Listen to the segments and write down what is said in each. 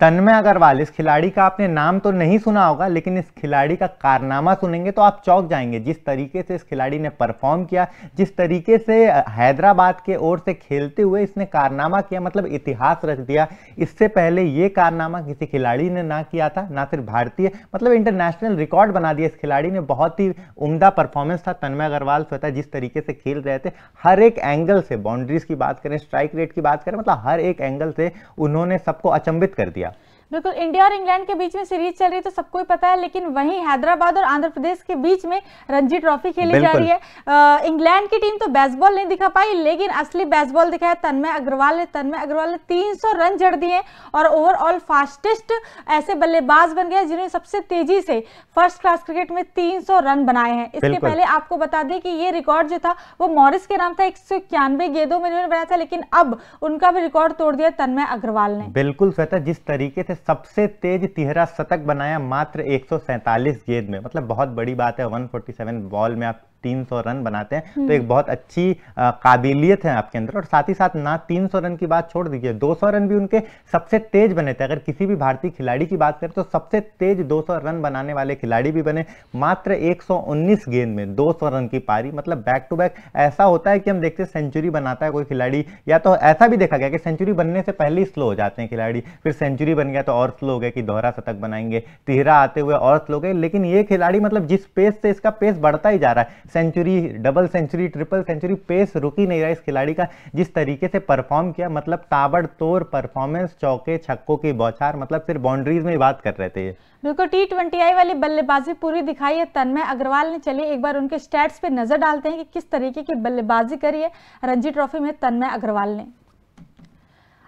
तन्मय अग्रवाल इस खिलाड़ी का आपने नाम तो नहीं सुना होगा लेकिन इस खिलाड़ी का कारनामा सुनेंगे तो आप चौक जाएंगे जिस तरीके से इस खिलाड़ी ने परफॉर्म किया जिस तरीके से हैदराबाद के ओर से खेलते हुए इसने कारनामा किया मतलब इतिहास रच दिया इससे पहले ये कारनामा किसी खिलाड़ी ने ना किया था ना सिर्फ भारतीय मतलब इंटरनेशनल रिकॉर्ड बना दिया इस खिलाड़ी ने बहुत ही उमदा परफॉर्मेंस था तन्मय अग्रवाल स्वतः जिस तरीके से खेल रहे थे हर एक एंगल से बाउंड्रीज की बात करें स्ट्राइक रेट की बात करें मतलब हर एक एंगल से उन्होंने सबको अचंबित कर दिया बिल्कुल इंडिया और इंग्लैंड के बीच में सीरीज चल रही है तो सबको ही पता है लेकिन वहीं हैदराबाद और आंध्र प्रदेश के बीच में रणजी ट्रॉफी खेली जा रही है इंग्लैंड की टीम तो बेसबॉल नहीं दिखा पाई लेकिन असली बेसबॉल दिखाया तन्मय अग्रवाल ने तन्मय अग्रवाल ने तीन रन जड़ दिए और ओवरऑल फास्टेस्ट ऐसे बल्लेबाज बन गए जिन्होंने सबसे तेजी से फर्स्ट क्लास क्रिकेट में तीन रन बनाए हैं इसके पहले आपको बता दें कि ये रिकॉर्ड जो था वो मॉरिस के नाम था एक सौ गेंदों में बनाया था लेकिन अब उनका भी रिकॉर्ड तोड़ दिया तन्मय अग्रवाल ने बिल्कुल जिस तरीके से सबसे तेज तिहरा शतक बनाया मात्र एक गेंद में मतलब बहुत बड़ी बात है 147 बॉल में आप 300 रन बनाते हैं तो एक हम्म। बहुत अच्छी काबिलियत है आपके अंदर और साथ ही साथ ना 300 रन की बात छोड़ दीजिए 200 रन भी उनके सबसे तेज बने थे अगर किसी भी भारतीय खिलाड़ी की बात करें तो सबसे तेज 200 रन बनाने वाले खिलाड़ी भी बने मात्र 119 गेंद में 200 रन की पारी मतलब बैक टू बैक ऐसा होता है कि हम देखते हैं सेंचुरी बनाता है कोई खिलाड़ी या तो ऐसा भी देखा गया कि सेंचुरी बनने से पहले ही स्लो हो जाते हैं खिलाड़ी फिर सेंचुरी बन गया तो और स्लो हो गया कि दोहरा शतक बनाएंगे तिहरा आते हुए और स्लो गए लेकिन ये खिलाड़ी मतलब जिस पेस से इसका पेस बढ़ता ही जा रहा है century double century triple century pace रुकी नहीं रहा इस खिलाड़ी का जिस तरीके से परफॉर्म किया मतलब ताबड़तोड़ परफॉर्मेंस चौके छक्कों की बौछार मतलब सिर्फ बाउंड्रीज में बात कर रहे थे बिल्कुल टी ट्वेंटी आई वाली बल्लेबाजी पूरी दिखाई है तन्मय अग्रवाल ने चलिए एक बार उनके स्टैट्स पे नजर डालते हैं कि किस तरीके की बल्लेबाजी करी है रणजी ट्रॉफी में तन्मय अग्रवाल ने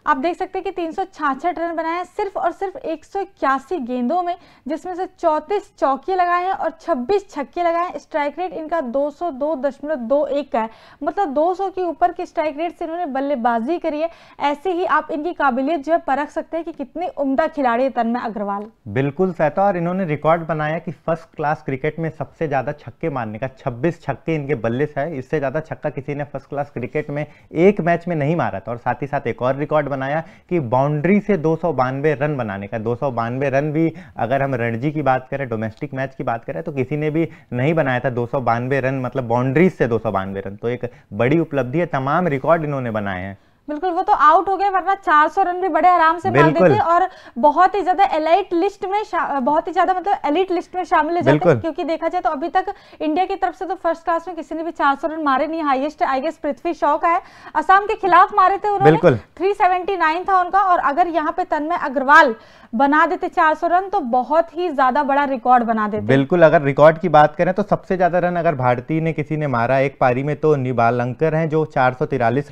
आप देख सकते हैं कि तीन रन बनाए हैं सिर्फ और सिर्फ एक गेंदों में जिसमें से 34 चौके लगाए हैं और 26 छक्के लगाए हैं स्ट्राइक रेट इनका 202.21 का है मतलब 200 के ऊपर की स्ट्राइक रेट से इन्होंने बल्लेबाजी करी है ऐसे ही आप इनकी काबिलियत जो है परख सकते हैं कि कितने उमदा खिलाड़ी है तन्मय अग्रवाल बिल्कुल सहता और इन्होंने रिकॉर्ड बनाया कि फर्स्ट क्लास क्रिकेट में सबसे ज़्यादा छक्के मारने का छब्बीस छक्के इनके बल्ले से है इससे ज़्यादा छक्का किसी ने फर्स्ट क्लास क्रिकेट में एक मैच में नहीं मारा था और साथ ही साथ एक और रिकॉर्ड बनाया कि बाउंड्री से दो रन बनाने का दो रन भी अगर हम रणजी की बात करें डोमेस्टिक मैच की बात करें तो किसी ने भी नहीं बनाया था दो रन मतलब बाउंड्रीज से दो रन तो एक बड़ी उपलब्धि है तमाम रिकॉर्ड इन्होंने बनाए हैं बिल्कुल वो तो आउट हो गए वरना 400 रन भी बड़े आराम से मार देते और बहुत ही ज्यादा एलाइट लिस्ट में बहुत ही ज्यादा मतलब एलिट लिस्ट में शामिल हो जाते क्योंकि देखा जाए तो अभी तक इंडिया की तरफ से तो फर्स्ट क्लास में किसी ने भी 400 रन मारे नहीं highest I guess Prithvi Shaw का है असम के खिलाफ मारे थे उन्होंने थ्री था उनका और अगर यहाँ पे तन्मय अग्रवाल बना देते चार रन तो बहुत ही ज्यादा बड़ा रिकॉर्ड बना देते बिल्कुल अगर रिकॉर्ड की बात करें तो सबसे ज्यादा रन अगर भारतीय ने किसी ने मारा एक पारी में तो निबालंकर है जो चार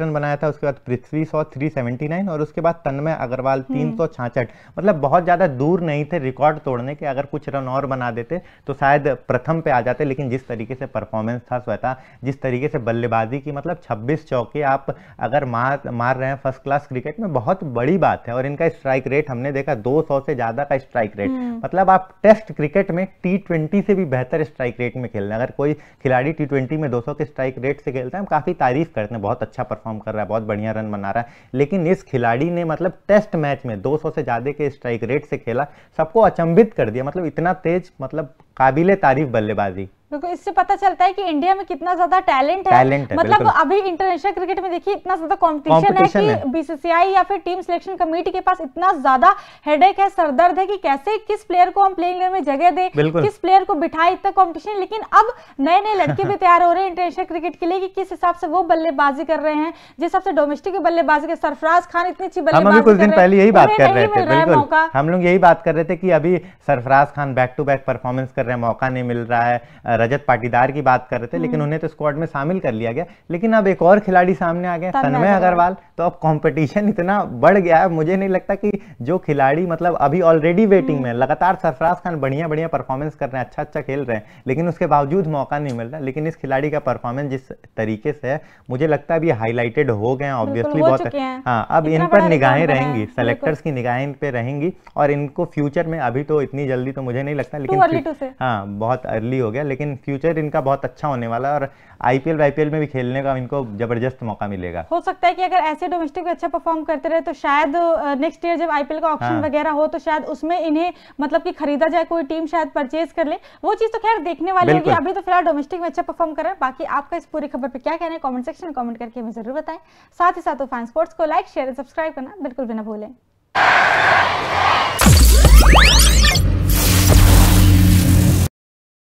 रन बनाया था उसके बाद थ्री सौ थ्री सेवेंटी नाइन और उसके बाद तन्मय अग्रवाल हम्म। तीन सौ छाछठ मतलब बहुत ज़्यादा दूर नहीं थे रिकॉर्ड तोड़ने के अगर कुछ रन और बना देते तो शायद प्रथम पे आ जाते लेकिन जिस तरीके से परफॉर्मेंस था श्वेता जिस तरीके से बल्लेबाजी की मतलब छब्बीस चौके आप अगर मार मार रहे हैं फर्स्ट क्लास क्रिकेट में बहुत बड़ी बात है और इनका स्ट्राइक रेट हमने देखा दो से ज़्यादा का स्ट्राइक हम्म। रेट मतलब आप टेस्ट क्रिकेट में टी से भी बेहतर स्ट्राइक रेट में खेल अगर कोई खिलाड़ी टी में दो के स्ट्राइक रेट से खेलता है हम काफ़ी तारीफ करते हैं बहुत अच्छा परफॉर्म कर रहा है बहुत बढ़िया रन बना रहा है लेकिन इस खिलाड़ी ने मतलब टेस्ट मैच में 200 से ज़्यादा के स्ट्राइक रेट से खेला सबको अचंभित कर दिया मतलब इतना तेज मतलब काबिल तारीफ बल्लेबाजी क्योंकि इससे पता चलता है कि इंडिया में कितना ज्यादा टैलेंट है है मतलब अभी इंटरनेशनल क्रिकेट में देखिए इतना ज्यादा कंपटीशन है कि बीसीसीआई या फिर टीम सिलेक्शन कमेटी के पास इतना ज्यादा हेडेक है सरदर्द है कि कैसे किस प्लेयर को हम प्लेइंग में जगह दें किस प्लेयर को बिठाए इतना कॉम्पिटिशन लेकिन अब नए नए लड़के भी तैयार हो रहे हैं इंटरनेशनल क्रिकेट के लिए की किस हिसाब से वो बल्लेबाजी कर रहे हैं जिस हिसाब से डोमेस्टिक बल्लेबाजी सरफराज खान इतनी अच्छी बल्लेबाजी कुछ दिन पहले यही बात कर रहे थे हम लोग यही बात कर रहे थे की अभी Sarfaraz Khan back to back performance कर रहे हैं मौका नहीं मिल रहा है रजत पाटीदार की बात कर रहे थे हम्म। लेकिन उन्हें तो स्क्वाड में शामिल कर लिया गया लेकिन अब एक और खिलाड़ी सामने आ गए तन्मय अग्रवाल तो अब कंपटीशन इतना बढ़ गया है मुझे नहीं लगता कि जो खिलाड़ी मतलब अभी ऑलरेडी वेटिंग हम्म। में लगातार सरफराज खान बढ़िया बढ़िया परफॉर्मेंस कर रहे हैं अच्छा अच्छा खेल रहे हैं लेकिन उसके बावजूद मौका नहीं मिल रहा लेकिन इस खिलाड़ी का परफॉर्मेंस जिस तरीके से है मुझे लगता है अभी हाईलाइटेड हो गए ऑब्वियसली बहुत हाँ अब इन पर निगाहें रहेंगी सेलेक्टर्स की निगाहें इन पर रहेंगी और इनको फ्यूचर में अभी तो इतनी जल्दी तो मुझे नहीं लगता लेकिन हाँ बहुत अर्ली हो गया लेकिन इन फ्यूचर इनका बहुत अच्छा होने वाला है और आईपीएल वाईपीएल में भी खेलने का इनको जबरदस्त मौका मिलेगा हो सकता है कि अगर ऐसे डोमेस्टिक में अच्छा परफॉर्म करते रहे तो शायद नेक्स्ट ईयर जब आईपीएल का ऑप्शन हाँ। वगैरह हो तो शायद उसमें इन्हें मतलब की खरीदा जाए कोई टीम शायद परचेज कर ले वो चीज तो खैर देखने वाली होगी अभी तो फिलहाल डोमेस्टिक में अच्छा परफॉर्म कर रहे हैं बाकी आपका इस पूरी खबर पर क्या कहना है कॉमेंट सेक्शन में कॉमेंट करके हमें जरूर बताएं साथ ही साथ फैन स्पोर्ट्स को लाइक शेयर सब्सक्राइब करना बिल्कुल भी ना भूलें